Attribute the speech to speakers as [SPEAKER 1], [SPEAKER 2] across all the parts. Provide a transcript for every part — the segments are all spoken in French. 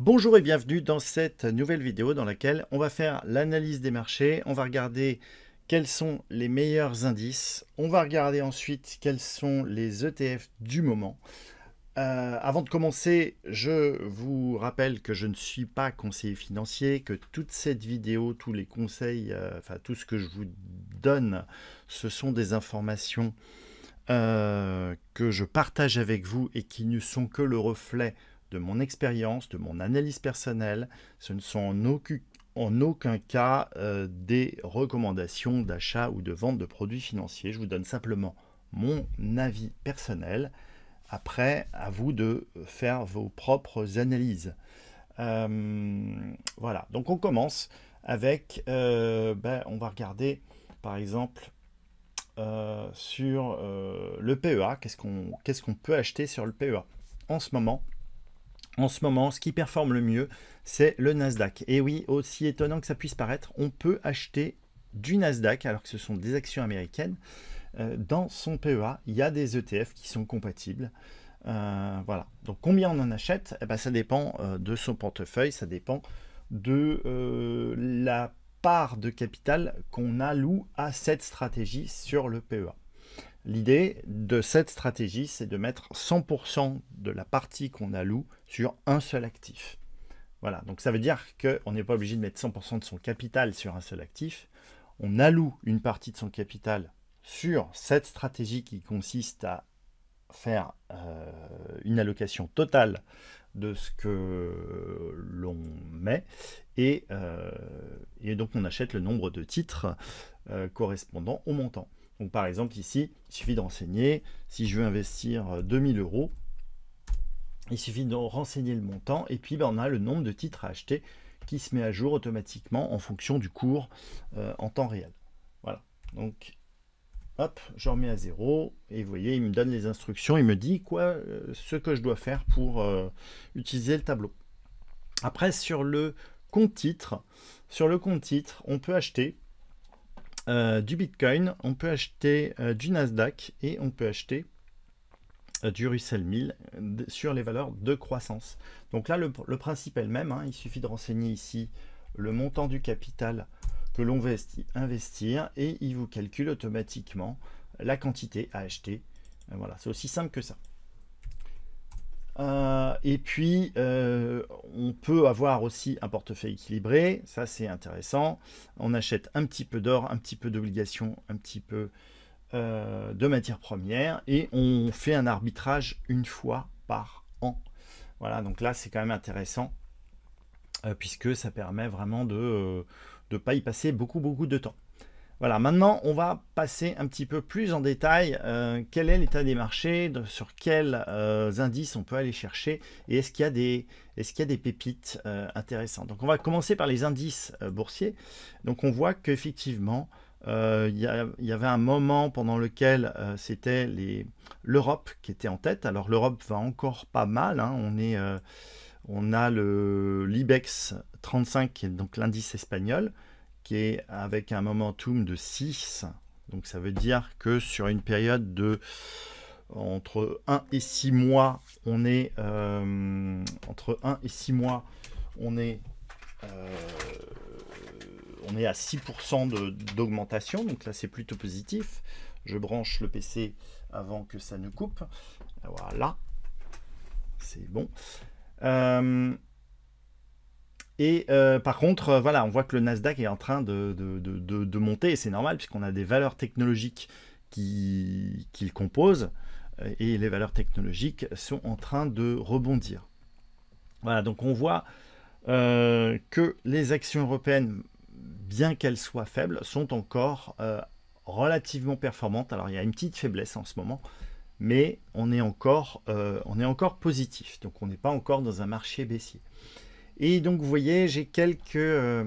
[SPEAKER 1] Bonjour et bienvenue dans cette nouvelle vidéo dans laquelle on va faire l'analyse des marchés, on va regarder quels sont les meilleurs indices, on va regarder ensuite quels sont les ETF du moment. Euh, avant de commencer, je vous rappelle que je ne suis pas conseiller financier, que toute cette vidéo, tous les conseils, euh, enfin tout ce que je vous donne, ce sont des informations euh, que je partage avec vous et qui ne sont que le reflet de mon expérience, de mon analyse personnelle. Ce ne sont en, aucun, cas euh, des recommandations d'achat ou de vente de produits financiers. Je vous donne simplement mon avis personnel. Après, à vous de faire vos propres analyses. Euh, voilà, donc on commence avec, euh, ben, on va regarder par exemple sur le PEA, qu'est-ce qu'on peut acheter sur le PEA en ce moment en ce moment, ce qui performe le mieux, c'est le Nasdaq. Et oui, aussi étonnant que ça puisse paraître, on peut acheter du Nasdaq, alors que ce sont des actions américaines. Euh, dans son PEA, il y a des ETF qui sont compatibles. Euh, voilà. Donc combien on en achète eh ben, Ça dépend euh, de son portefeuille, ça dépend de la part de capital qu'on alloue à cette stratégie sur le PEA. L'idée de cette stratégie, c'est de mettre 100% de la partie qu'on alloue sur un seul actif. Voilà, donc ça veut dire qu'on n'est pas obligé de mettre 100% de son capital sur un seul actif. On alloue une partie de son capital sur cette stratégie qui consiste à faire euh, une allocation totale de ce que l'on met et, euh, donc on achète le nombre de titres euh, correspondant au montant. Donc par exemple ici, il suffit de renseigner. si je veux investir 2000 euh, euros, il suffit de renseigner le montant et puis ben, on a le nombre de titres à acheter qui se met à jour automatiquement en fonction du cours euh, en temps réel. Voilà, donc hop, je remets à zéro et vous voyez, il me donne les instructions, il me dit quoi, euh, ce que je dois faire pour utiliser le tableau. Après sur le compte titre, sur le compte titre, on peut acheter euh, du Bitcoin, on peut acheter euh, du Nasdaq et on peut acheter euh, du Russell 1000 sur les valeurs de croissance. Donc là, le, principe est le même. Hein, il suffit de renseigner ici le montant du capital que l'on veut investir et il vous calcule automatiquement la quantité à acheter. Voilà, c'est aussi simple que ça. Euh, et puis, euh, on peut avoir aussi un portefeuille équilibré, ça c'est intéressant. On achète un petit peu d'or, un petit peu d'obligations, un petit peu euh, de matières premières, et on fait un arbitrage une fois par an. Voilà, donc là c'est quand même intéressant, puisque ça permet vraiment de ne pas y passer beaucoup beaucoup de temps. Voilà, maintenant on va passer un petit peu plus en détail euh, quel est l'état des marchés, sur quels euh, indices on peut aller chercher et est-ce qu'il y a des, pépites euh, intéressantes. Donc on va commencer par les indices boursiers. Donc on voit qu'effectivement il y, avait un moment pendant lequel c'était l'Europe qui était en tête. Alors l'Europe va encore pas mal, hein. on a le l'IBEX 35 donc l'indice espagnol avec un momentum de 6. Donc ça veut dire que sur une période de entre 1 et 6 mois, on est euh, entre 1 et 6 mois, on est euh, on est à 6% d'augmentation, donc là c'est plutôt positif. Je branche le PC avant que ça ne coupe. Voilà, c'est bon. Euh, et euh, par contre, euh, voilà, on voit que le Nasdaq est en train de, monter, et c'est normal, puisqu'on a des valeurs technologiques qui, qui le composent, euh, et les valeurs technologiques sont en train de rebondir. Voilà, donc on voit que les actions européennes, bien qu'elles soient faibles, sont encore relativement performantes. Alors il y a une petite faiblesse en ce moment, mais on encore, on est encore positif, donc on n'est pas encore dans un marché baissier. Et donc, vous voyez, j'ai quelques, euh,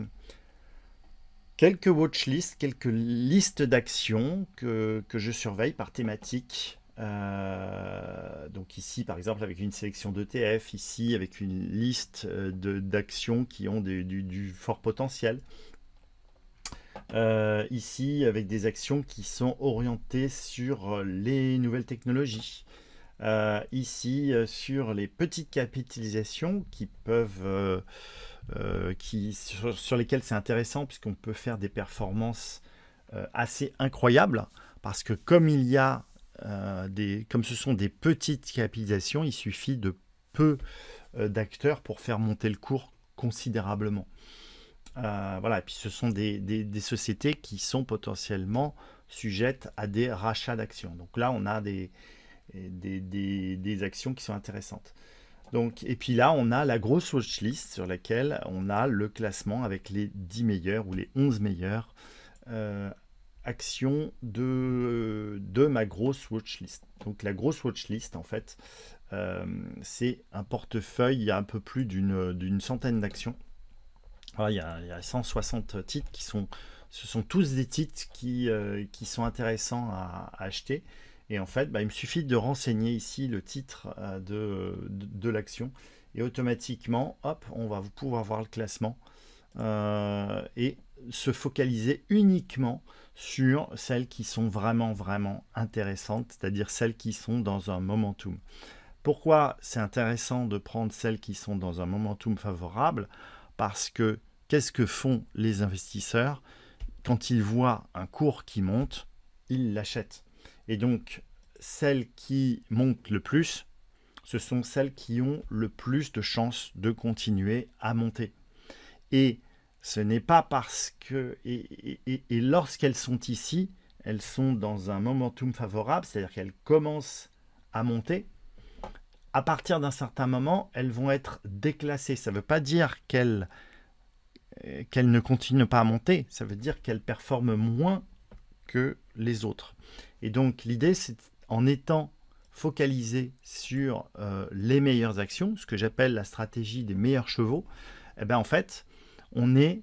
[SPEAKER 1] quelques watchlists, quelques listes d'actions que, je surveille par thématique. Euh, donc ici, par exemple, avec une sélection d'ETF, ici, avec une liste euh, d'actions qui ont du, fort potentiel. ici, avec des actions qui sont orientées sur les nouvelles technologies. Euh, ici euh, sur les petites capitalisations qui peuvent, euh, qui, sur, lesquelles c'est intéressant puisqu'on peut faire des performances assez incroyables parce que comme il y a des, comme ce sont des petites capitalisations, il suffit de peu d'acteurs pour faire monter le cours considérablement. voilà, et puis ce sont des, des, des, sociétés qui sont potentiellement sujettes à des rachats d'actions. Donc là, on a des, des, actions qui sont intéressantes. et puis là, on a la grosse watchlist sur laquelle on a le classement avec les 10 meilleures ou les 11 meilleures euh, actions euh, de, ma grosse watchlist. Donc la grosse watchlist, en fait, euh, c'est un portefeuille, il y a un peu plus d'une centaine d'actions. Il, y a 160 titres qui sont... Ce sont tous des titres qui, sont intéressants à acheter. Et en fait, bah, il me suffit de renseigner ici le titre euh, de, l'action. Et automatiquement, hop, on va pouvoir voir le classement euh, et se focaliser uniquement sur celles qui sont vraiment, vraiment intéressantes, c'est-à-dire celles qui sont dans un momentum. Pourquoi c'est intéressant de prendre celles qui sont dans un momentum favorable Parce que qu'est-ce que font les investisseurs quand ils voient un cours qui monte Ils l'achètent. Et donc, celles qui montent le plus, ce sont celles qui ont le plus de chances de continuer à monter. Et ce n'est pas parce que... Et, lorsqu'elles sont ici, elles sont dans un momentum favorable, c'est-à-dire qu'elles commencent à monter. À partir d'un certain moment, elles vont être déclassées. Ça ne veut pas dire qu'elles euh, ne continuent pas à monter, ça veut dire qu'elles performent moins que les autres. Et donc l'idée, c'est en étant focalisé sur euh, les meilleures actions, ce que j'appelle la stratégie des meilleurs chevaux, eh bien, en fait, on, est,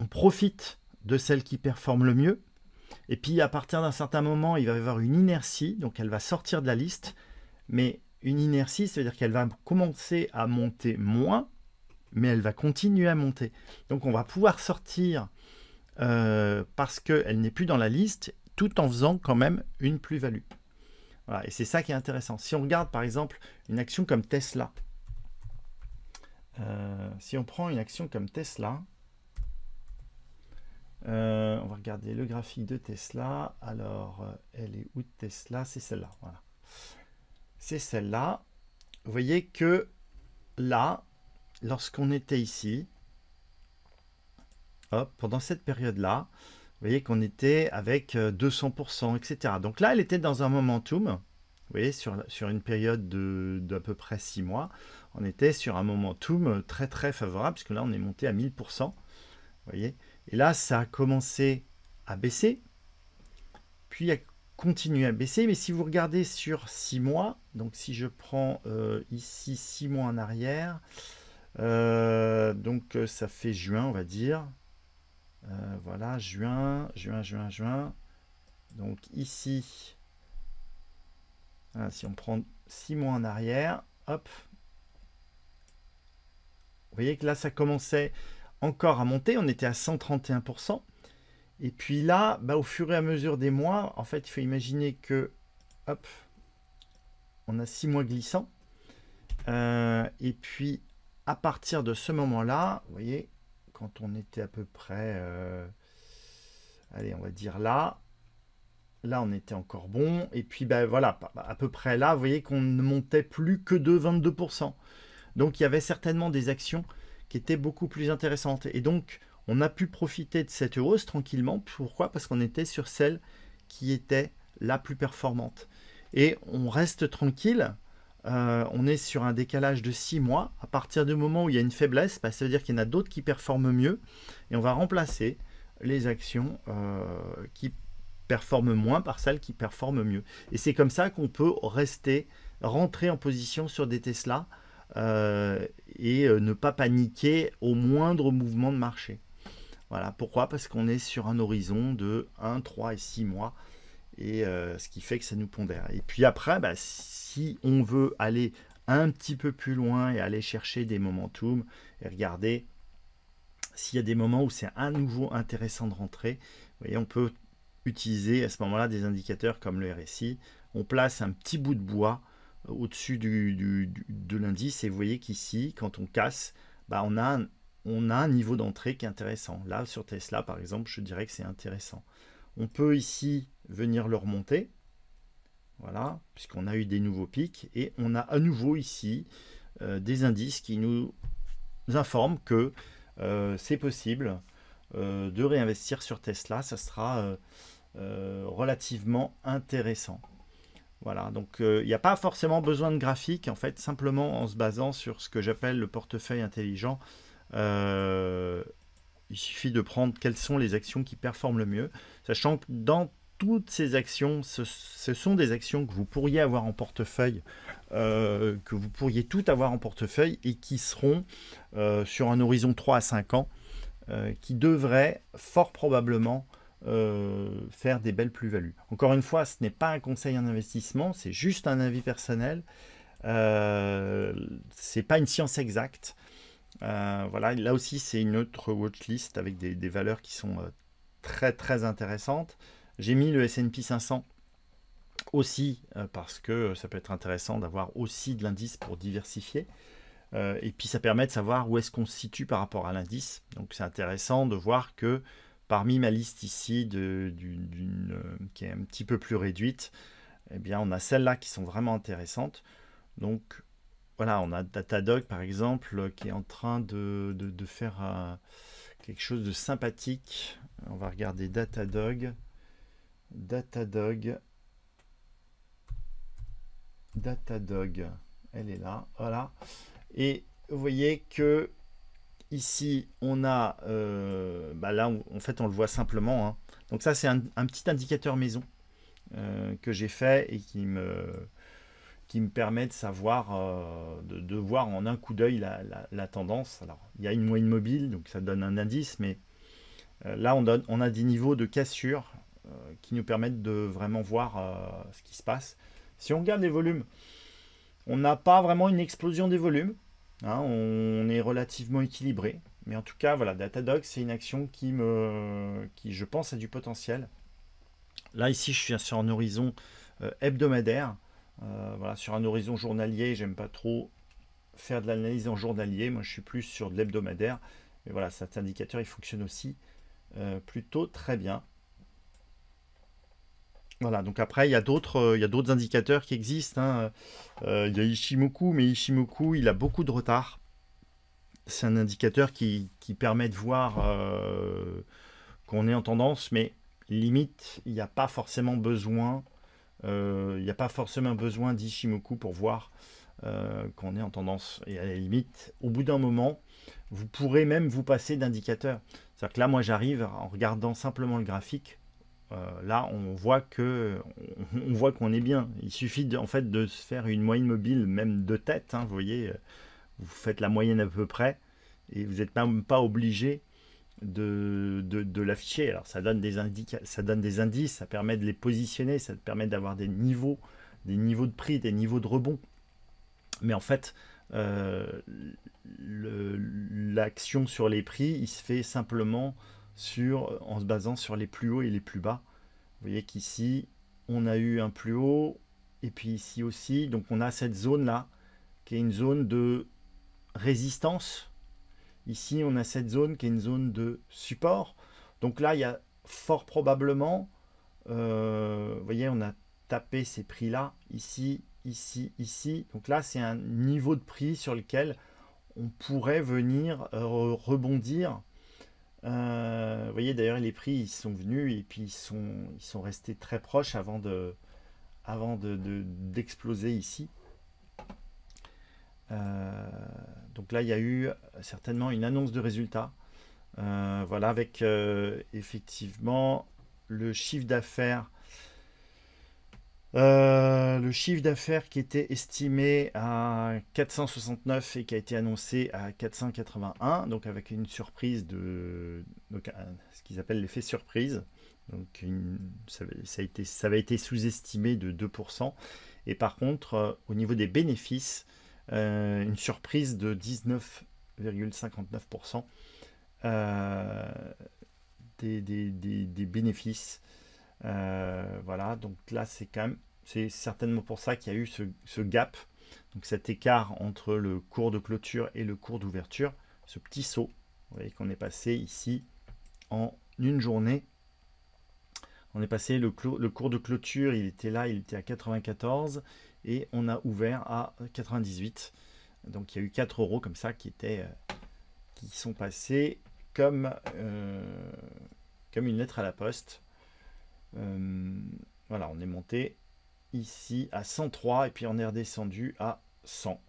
[SPEAKER 1] on profite de celle qui performe le mieux. Et puis à partir d'un certain moment, il va y avoir une inertie, donc elle va sortir de la liste. Mais une inertie, cest à dire qu'elle va commencer à monter moins, mais elle va continuer à monter. Donc on va pouvoir sortir euh, parce qu'elle n'est plus dans la liste tout en faisant quand même une plus-value. Voilà, et c'est ça qui est intéressant. Si on regarde par exemple une action comme Tesla, euh, si on prend une action comme Tesla, euh, on va regarder le graphique de Tesla. Alors, euh, elle est où Tesla C'est celle-là. Voilà. C'est celle-là. Vous voyez que là, lorsqu'on était ici, pendant cette période-là, vous voyez qu'on était avec 200%, euh, etc. Donc là, elle était dans un momentum. Vous voyez, sur, sur une période d'à peu près 6 mois, on était sur un momentum euh, très très favorable, puisque là, on est monté à 1000%. Vous voyez Et là, ça a commencé à baisser, puis à continuer à baisser. Mais si vous regardez sur 6 mois, donc si je prends euh, ici 6 mois en arrière, donc ça fait juin, on va dire, euh, voilà, juin, juin, juin, juin. Donc ici, hein, si on prend 6 mois en arrière, hop. Vous voyez que là, ça commençait encore à monter. On était à 131%. Et puis là, bah, au fur et à mesure des mois, en fait, il faut imaginer que, hop, on a 6 mois glissants. Euh, et puis, à partir de ce moment-là, vous voyez, quand on était à peu près, euh, allez, on va dire là, là on était encore bon, et puis ben voilà, à peu près là, vous voyez qu'on ne montait plus que de 22%. Donc il y avait certainement des actions qui étaient beaucoup plus intéressantes. Et donc on a pu profiter de cette hausse tranquillement. Pourquoi Parce qu'on était sur celle qui était la plus performante. Et on reste tranquille euh, on est sur un décalage de 6 mois. À partir du moment où il y a une faiblesse, bah, ça veut dire qu'il y en a d'autres qui performent mieux. Et on va remplacer les actions euh, qui performent moins par celles qui performent mieux. Et c'est comme ça qu'on peut rester, rentrer en position sur des Tesla euh, et ne pas paniquer au moindre mouvement de marché. Voilà, pourquoi Parce qu'on est sur un horizon de 1, 3 et 6 mois, et ce qui fait que ça nous pondère. Et puis après, bah, si on veut aller un petit peu plus loin et aller chercher des momentum et regarder s'il y a des moments où c'est à nouveau intéressant de rentrer, vous voyez, on peut utiliser à ce moment-là des indicateurs comme le RSI. On place un petit bout de bois euh, au-dessus de l'indice et vous voyez qu'ici, quand on casse, bah on, a on a un niveau d'entrée qui est intéressant. Là, sur Tesla, par exemple, je dirais que c'est intéressant. On peut ici venir le remonter voilà, puisqu'on a eu des nouveaux pics. Et on a à nouveau ici euh, des indices qui nous informent que euh, c'est possible euh, de réinvestir sur Tesla. Ça sera relativement intéressant. Voilà, donc il n'y a pas forcément besoin de graphique. En fait, simplement en se basant sur ce que j'appelle le portefeuille intelligent, il suffit de prendre quelles sont les actions qui performent le mieux, sachant que dans toutes ces actions, ce, sont des actions que vous pourriez avoir en portefeuille, euh, que vous pourriez toutes avoir en portefeuille et qui seront euh, sur un horizon 3 à 5 ans, euh, qui devraient fort probablement faire des belles plus-values. Encore une fois, ce n'est pas un conseil en investissement, c'est juste un avis personnel. Ce n'est pas une science exacte. voilà, là aussi c'est une autre watchlist avec des, des valeurs qui sont très très intéressantes. J'ai mis le S&P 500 aussi euh, parce que ça peut être intéressant d'avoir aussi de l'indice pour diversifier. Euh, et puis ça permet de savoir où est-ce qu'on se situe par rapport à l'indice. Donc c'est intéressant de voir que parmi ma liste ici, d'une, euh, qui est un petit peu plus réduite, eh bien on a celles-là qui sont vraiment intéressantes. Donc voilà, on a Datadog par exemple qui est en train de, faire quelque chose de sympathique. On va regarder Datadog. Datadog. Datadog. Elle est là. Voilà. Et vous voyez que ici, on a... Euh, bah là, en fait, on le voit simplement. Hein. Donc ça, c'est un, petit indicateur maison euh, que j'ai fait et qui me qui me permet de savoir, euh, de, voir en un coup d'œil la, tendance. Alors, il y a une moyenne mobile, donc ça donne un indice, mais là, on, donne, on a des niveaux de cassure euh, qui nous permettent de vraiment voir euh, ce qui se passe. Si on regarde les volumes, on n'a pas vraiment une explosion des volumes. Hein. on est relativement équilibré. Mais en tout cas, voilà, Datadog, c'est une action qui, me, qui, je pense, a du potentiel. Là, ici, je suis sur un horizon euh, hebdomadaire. voilà, sur un horizon journalier, j'aime pas trop faire de l'analyse en journalier. Moi, je suis plus sur de l'hebdomadaire. Mais voilà, cet indicateur, il fonctionne aussi plutôt très bien. Voilà, donc après, il y a d'autres, euh, il y a d'autres indicateurs qui existent. Hein. Euh, il y a Ishimoku, mais Ishimoku, il a beaucoup de retard. C'est un indicateur qui, permet de voir euh, qu'on est en tendance, mais limite, il n'y a pas forcément besoin, il n'y a pas forcément besoin d'Ishimoku pour voir qu'on est en tendance. Et à la limite, au bout d'un moment, vous pourrez même vous passer d'indicateurs. C'est-à-dire que là, moi, j'arrive en regardant simplement le graphique euh, là, on voit que voit qu'on est bien. Il suffit de, en fait de se faire une moyenne mobile, même de tête. Hein, vous voyez, euh, vous faites la moyenne à peu près et vous n'êtes même pas obligé de, l'afficher. Alors ça donne, des indices, ça permet de les positionner, ça permet d'avoir des niveaux, des niveaux de prix, des niveaux de rebond. Mais en fait, euh, l'action sur les prix, il se fait simplement sur, en se basant sur les plus hauts et les plus bas. Vous voyez qu'ici, on a eu un plus haut, et puis ici aussi, donc on a cette zone-là, qui est une zone de résistance. Ici, on a cette zone qui est une zone de support. Donc là, il y a fort probablement, euh, vous voyez, on a tapé ces prix-là, ici, ici, ici. Donc là, c'est un niveau de prix sur lequel on pourrait venir euh, rebondir euh, vous voyez d'ailleurs les prix ils sont venus et puis ils sont, ils sont restés très proches avant de avant d'exploser de, ici. Euh, donc là, il y a eu certainement une annonce de résultats. Euh, voilà, avec effectivement le chiffre d'affaires euh, le chiffre d'affaires qui était estimé à 469 et qui a été annoncé à 481, donc avec une surprise de euh, ce qu'ils appellent l'effet surprise. Donc ça, a été, avait été sous-estimé de 2%. Et par contre, euh, au niveau des bénéfices, une surprise de 19,59% des, bénéfices. voilà, donc là c'est quand même c'est certainement pour ça qu'il y a eu ce, gap, donc cet écart entre le cours de clôture et le cours d'ouverture, ce petit saut. Vous voyez qu'on est passé ici en une journée. On est passé le, cours de clôture, il était là, il était à 94 et on a ouvert à 98. Donc il y a eu 4 euros comme ça qui étaient euh, qui sont passés comme, euh, comme une lettre à la poste. Euh, voilà, on est monté ici à 103 et puis on est redescendu à 100.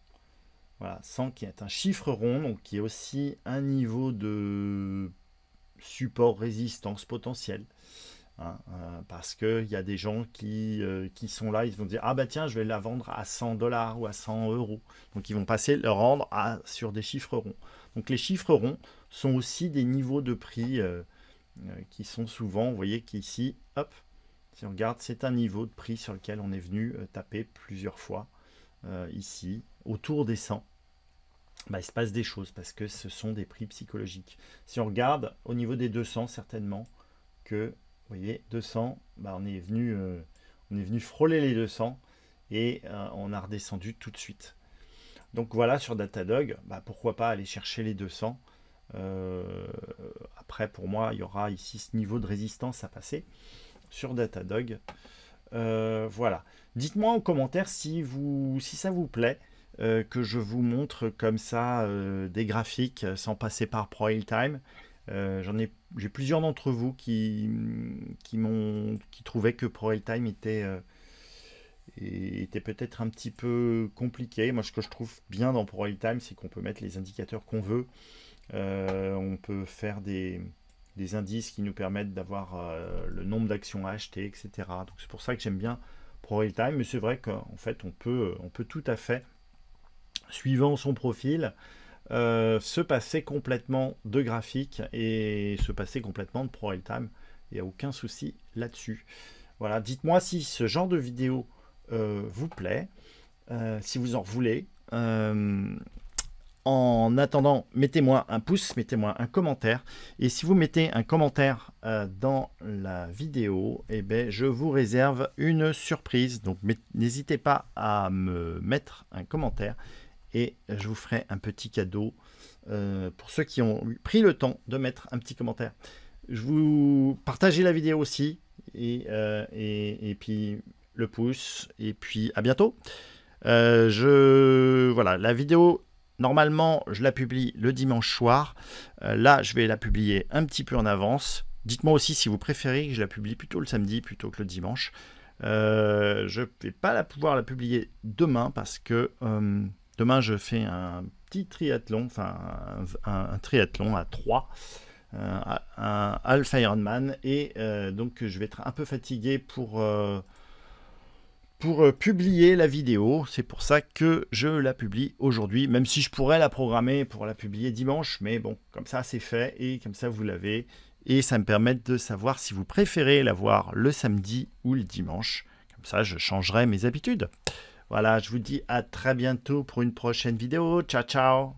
[SPEAKER 1] Voilà, 100 qui est un chiffre rond, donc qui est aussi un niveau de support résistance potentiel. Hein, euh, parce qu'il y a des gens qui, euh, qui, sont là, ils vont dire Ah bah tiens, je vais la vendre à 100 dollars ou à 100 euros. Donc ils vont passer leur rendre à, sur des chiffres ronds. Donc les chiffres ronds sont aussi des niveaux de prix euh, qui sont souvent, vous voyez qu'ici, hop, si on regarde, c'est un niveau de prix sur lequel on est venu euh, taper plusieurs fois euh, ici, autour des 100. Bah, il se passe des choses parce que ce sont des prix psychologiques. Si on regarde au niveau des 200, certainement que, vous voyez, 200, bah, on, est venu, euh, on est venu frôler les 200 et on a redescendu tout de suite. Donc voilà, sur Datadog, bah, pourquoi pas aller chercher les 200 Après, pour moi, il y aura ici ce niveau de résistance à passer sur Datadog. Euh, voilà. Dites-moi en commentaire si, vous, si ça vous plaît euh, que je vous montre comme ça euh, des graphiques sans passer par ProRealTime. J'en j'ai plusieurs d'entre vous qui, qui qui trouvaient que ProRealTime était était peut-être un petit peu compliqué. Moi, ce que je trouve bien dans ProRealTime, c'est qu'on peut mettre les indicateurs qu'on veut. on peut faire des, des indices qui nous permettent d'avoir euh, le nombre d'actions à acheter, etc. Donc c'est pour ça que j'aime bien ProRealTime, mais c'est vrai qu'en fait on peut, on peut tout à fait, suivant son profil, euh, se passer complètement de graphique et se passer complètement de ProRealTime. Il n'y a aucun souci là-dessus. Voilà, dites-moi si ce genre de vidéo euh, vous plaît, si vous en voulez. En attendant, mettez-moi un pouce, mettez-moi un commentaire. Et si vous mettez un commentaire euh, dans la vidéo, eh ben, je vous réserve une surprise. Donc n'hésitez pas à me mettre un commentaire et je vous ferai un petit cadeau euh, pour ceux qui ont pris le temps de mettre un petit commentaire. Je vous partagez la vidéo aussi et, euh, et puis le pouce et puis à bientôt. je voilà la vidéo Normalement, je la publie le dimanche soir. Euh, là, je vais la publier un petit peu en avance. Dites-moi aussi si vous préférez que je la publie plutôt le samedi plutôt que le dimanche. Euh, je ne vais pas la pouvoir la publier demain parce que euh, demain je fais un petit triathlon, enfin un, triathlon à 3, un, un Ironman et donc je vais être un peu fatigué pour pour euh, publier la vidéo. C'est pour ça que je la publie aujourd'hui, même si je pourrais la programmer pour la publier dimanche. Mais bon, comme ça, c'est fait et comme ça, vous l'avez. Et ça me permet de savoir si vous préférez la voir le samedi ou le dimanche. Comme ça, je changerai mes habitudes. Voilà, je vous dis à très bientôt pour une prochaine vidéo. Ciao, ciao